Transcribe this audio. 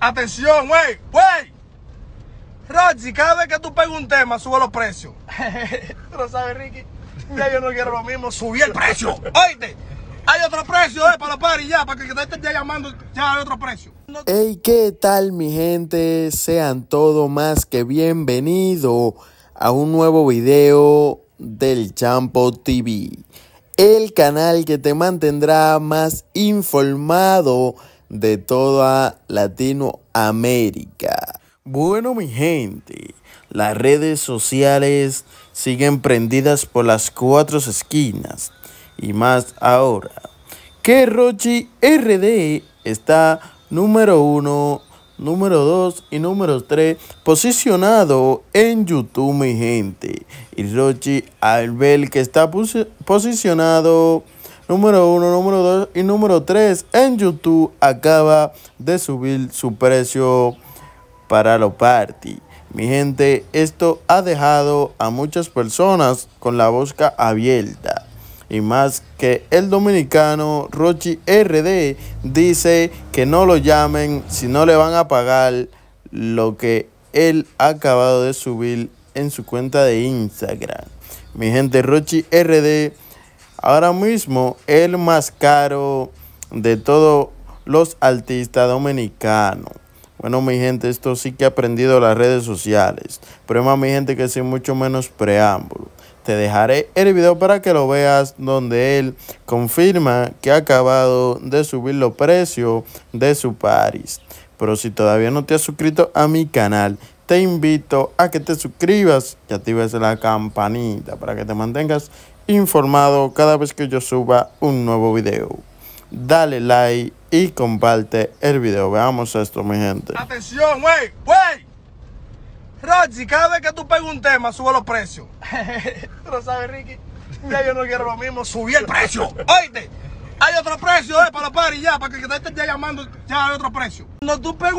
Atención, wey, wey. Rochi, cada vez que tú pegas un tema, sube los precios. lo sabes, Ricky? Ya yo no quiero lo mismo, subí el precio. Oíste, hay otro precio, eh, para par y ya, para que te esté llamando, ya hay otro precio. Hey, ¿qué tal, mi gente? Sean todo más que bienvenido a un nuevo video del Champo TV. El canal que te mantendrá más informado de toda Latinoamérica. Bueno, mi gente, las redes sociales siguen prendidas por las cuatro esquinas y más ahora que Rochi RD está número uno, número dos y número tres posicionado en YouTube, mi gente. Y Rochi Albel que está posicionado número uno, número 2 y número 3. en YouTube acaba de subir su precio para los party. Mi gente, esto ha dejado a muchas personas con la boca abierta. Y más que el dominicano Rochi RD dice que no lo llamen si no le van a pagar lo que él ha acabado de subir en su cuenta de Instagram. Mi gente, Rochi RD Ahora mismo, el más caro de todos los artistas dominicanos. Bueno, mi gente, esto sí que ha aprendido las redes sociales. Pero mi gente, que sin mucho menos preámbulo. Te dejaré el video para que lo veas donde él confirma que ha acabado de subir los precios de su Paris. Pero si todavía no te has suscrito a mi canal, te invito a que te suscribas y actives la campanita para que te mantengas informado cada vez que yo suba un nuevo video. Dale like y comparte el video. Veamos esto, mi gente. Atención, wey, wey. Rochi, cada vez que tú pegas un tema, sube los precios. tú lo sabes, Ricky. Ya yo no quiero lo mismo, subí el precio. Oíste, hay otro precio, eh, para par y ya, para que te esté llamando, ya hay otro precio. No tú pegas